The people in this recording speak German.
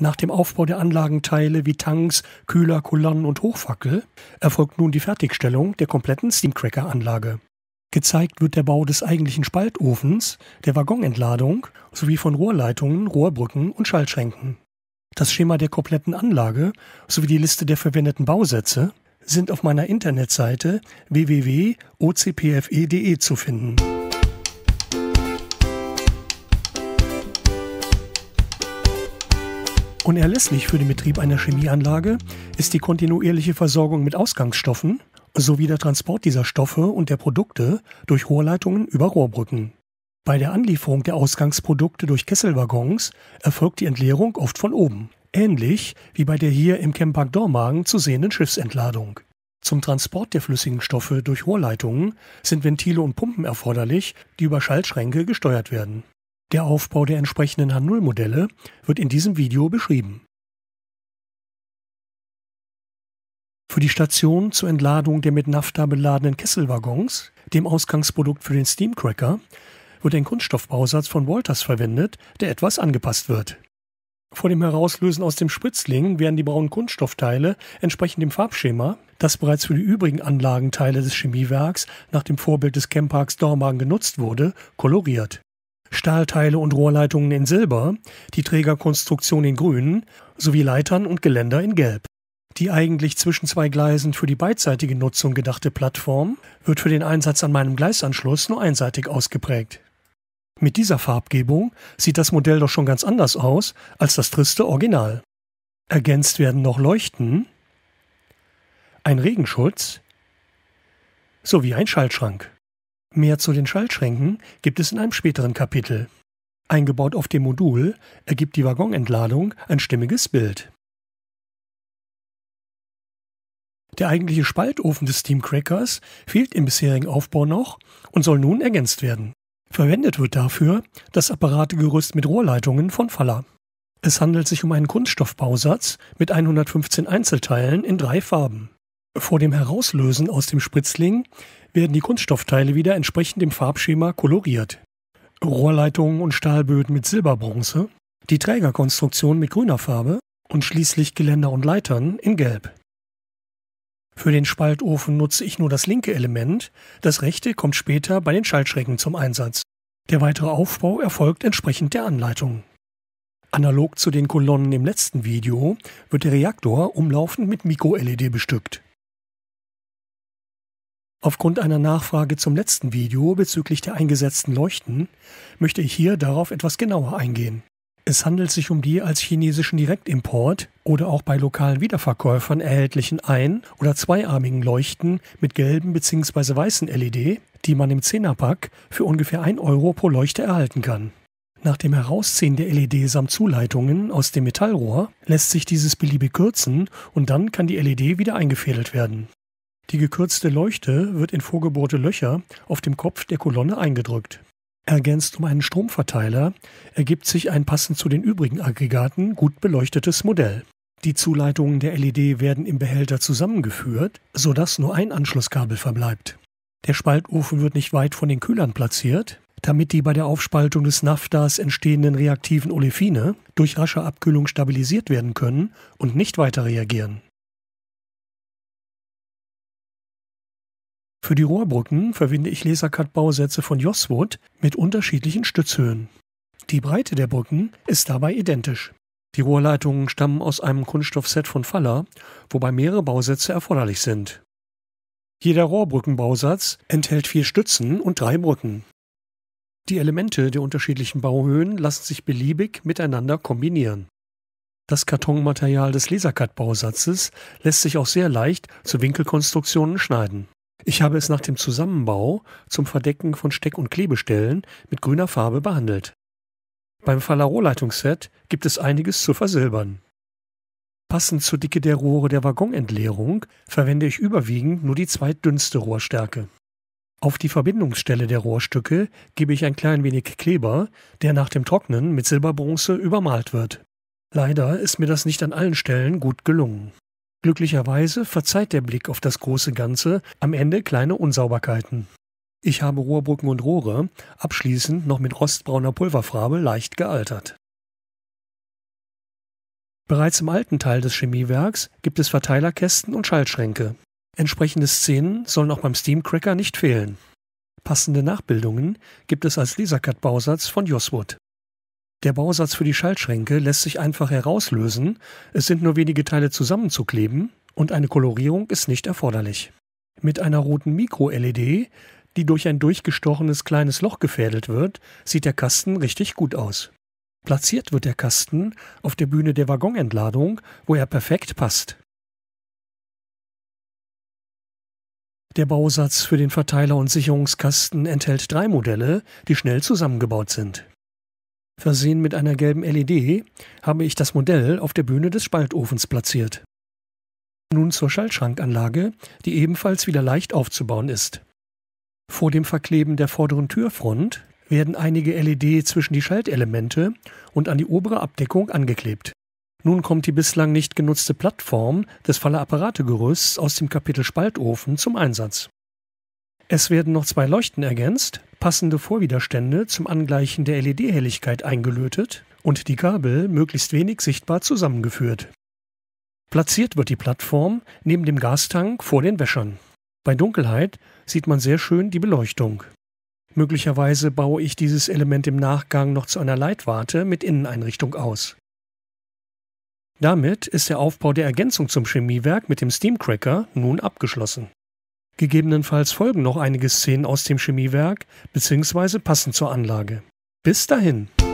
Nach dem Aufbau der Anlagenteile wie Tanks, Kühler, Kolonnen und Hochfackel erfolgt nun die Fertigstellung der kompletten Steamcracker-Anlage. Gezeigt wird der Bau des eigentlichen Spaltofens, der Waggonentladung sowie von Rohrleitungen, Rohrbrücken und Schaltschränken. Das Schema der kompletten Anlage sowie die Liste der verwendeten Bausätze sind auf meiner Internetseite www.ocpfe.de e zu finden. Unerlässlich für den Betrieb einer Chemieanlage ist die kontinuierliche Versorgung mit Ausgangsstoffen sowie der Transport dieser Stoffe und der Produkte durch Rohrleitungen über Rohrbrücken. Bei der Anlieferung der Ausgangsprodukte durch Kesselwaggons erfolgt die Entleerung oft von oben, ähnlich wie bei der hier im Kempark Dormagen zu sehenden Schiffsentladung. Zum Transport der flüssigen Stoffe durch Rohrleitungen sind Ventile und Pumpen erforderlich, die über Schaltschränke gesteuert werden der Aufbau der entsprechenden H0-Modelle wird in diesem Video beschrieben. Für die Station zur Entladung der mit Nafta beladenen Kesselwaggons, dem Ausgangsprodukt für den Steamcracker, wird ein Kunststoffbausatz von Walters verwendet, der etwas angepasst wird. Vor dem Herauslösen aus dem Spritzling werden die braunen Kunststoffteile entsprechend dem Farbschema, das bereits für die übrigen Anlagenteile des Chemiewerks nach dem Vorbild des Chemparks Dormagen genutzt wurde, koloriert. Stahlteile und Rohrleitungen in Silber, die Trägerkonstruktion in Grün sowie Leitern und Geländer in Gelb. Die eigentlich zwischen zwei Gleisen für die beidseitige Nutzung gedachte Plattform wird für den Einsatz an meinem Gleisanschluss nur einseitig ausgeprägt. Mit dieser Farbgebung sieht das Modell doch schon ganz anders aus als das triste Original. Ergänzt werden noch Leuchten, ein Regenschutz sowie ein Schaltschrank. Mehr zu den Schaltschränken gibt es in einem späteren Kapitel. Eingebaut auf dem Modul ergibt die Waggonentladung ein stimmiges Bild. Der eigentliche Spaltofen des Steamcrackers fehlt im bisherigen Aufbau noch und soll nun ergänzt werden. Verwendet wird dafür das Apparategerüst mit Rohrleitungen von Faller. Es handelt sich um einen Kunststoffbausatz mit 115 Einzelteilen in drei Farben. Vor dem Herauslösen aus dem Spritzling werden die Kunststoffteile wieder entsprechend dem Farbschema koloriert. Rohrleitungen und Stahlböden mit Silberbronze, die Trägerkonstruktion mit grüner Farbe und schließlich Geländer und Leitern in Gelb. Für den Spaltofen nutze ich nur das linke Element, das rechte kommt später bei den Schaltschränken zum Einsatz. Der weitere Aufbau erfolgt entsprechend der Anleitung. Analog zu den Kolonnen im letzten Video wird der Reaktor umlaufend mit mikro led bestückt. Aufgrund einer Nachfrage zum letzten Video bezüglich der eingesetzten Leuchten möchte ich hier darauf etwas genauer eingehen. Es handelt sich um die als chinesischen Direktimport oder auch bei lokalen Wiederverkäufern erhältlichen ein- oder zweiarmigen Leuchten mit gelben bzw. weißen LED, die man im 10er-Pack für ungefähr 1 Euro pro Leuchte erhalten kann. Nach dem Herausziehen der LED samt Zuleitungen aus dem Metallrohr lässt sich dieses beliebig kürzen und dann kann die LED wieder eingefädelt werden. Die gekürzte Leuchte wird in vorgebohrte Löcher auf dem Kopf der Kolonne eingedrückt. Ergänzt um einen Stromverteiler ergibt sich ein passend zu den übrigen Aggregaten gut beleuchtetes Modell. Die Zuleitungen der LED werden im Behälter zusammengeführt, sodass nur ein Anschlusskabel verbleibt. Der Spaltofen wird nicht weit von den Kühlern platziert, damit die bei der Aufspaltung des Naftas entstehenden reaktiven Olefine durch rasche Abkühlung stabilisiert werden können und nicht weiter reagieren. Für die Rohrbrücken verwende ich Lasercut-Bausätze von Joswood mit unterschiedlichen Stützhöhen. Die Breite der Brücken ist dabei identisch. Die Rohrleitungen stammen aus einem Kunststoffset von Faller, wobei mehrere Bausätze erforderlich sind. Jeder Rohrbrückenbausatz enthält vier Stützen und drei Brücken. Die Elemente der unterschiedlichen Bauhöhen lassen sich beliebig miteinander kombinieren. Das Kartonmaterial des Lasercut-Bausatzes lässt sich auch sehr leicht zu Winkelkonstruktionen schneiden. Ich habe es nach dem Zusammenbau zum Verdecken von Steck- und Klebestellen mit grüner Farbe behandelt. Beim Fallarohrleitungsset gibt es einiges zu versilbern. Passend zur Dicke der Rohre der Waggonentleerung verwende ich überwiegend nur die zweitdünnste Rohrstärke. Auf die Verbindungsstelle der Rohrstücke gebe ich ein klein wenig Kleber, der nach dem Trocknen mit Silberbronze übermalt wird. Leider ist mir das nicht an allen Stellen gut gelungen. Glücklicherweise verzeiht der Blick auf das große Ganze am Ende kleine Unsauberkeiten. Ich habe Rohrbrücken und Rohre, abschließend noch mit rostbrauner Pulverfarbe, leicht gealtert. Bereits im alten Teil des Chemiewerks gibt es Verteilerkästen und Schaltschränke. Entsprechende Szenen sollen auch beim Steamcracker nicht fehlen. Passende Nachbildungen gibt es als Lasercut-Bausatz von Joswood. Der Bausatz für die Schaltschränke lässt sich einfach herauslösen, es sind nur wenige Teile zusammenzukleben und eine Kolorierung ist nicht erforderlich. Mit einer roten Mikro-LED, die durch ein durchgestochenes kleines Loch gefädelt wird, sieht der Kasten richtig gut aus. Platziert wird der Kasten auf der Bühne der Waggonentladung, wo er perfekt passt. Der Bausatz für den Verteiler und Sicherungskasten enthält drei Modelle, die schnell zusammengebaut sind versehen mit einer gelben LED, habe ich das Modell auf der Bühne des Spaltofens platziert. Nun zur Schaltschrankanlage, die ebenfalls wieder leicht aufzubauen ist. Vor dem Verkleben der vorderen Türfront werden einige LED zwischen die Schaltelemente und an die obere Abdeckung angeklebt. Nun kommt die bislang nicht genutzte Plattform des falle apparate aus dem Kapitel Spaltofen zum Einsatz. Es werden noch zwei Leuchten ergänzt, passende Vorwiderstände zum Angleichen der LED-Helligkeit eingelötet und die Kabel möglichst wenig sichtbar zusammengeführt. Platziert wird die Plattform neben dem Gastank vor den Wäschern. Bei Dunkelheit sieht man sehr schön die Beleuchtung. Möglicherweise baue ich dieses Element im Nachgang noch zu einer Leitwarte mit Inneneinrichtung aus. Damit ist der Aufbau der Ergänzung zum Chemiewerk mit dem Steamcracker nun abgeschlossen. Gegebenenfalls folgen noch einige Szenen aus dem Chemiewerk bzw. passend zur Anlage. Bis dahin.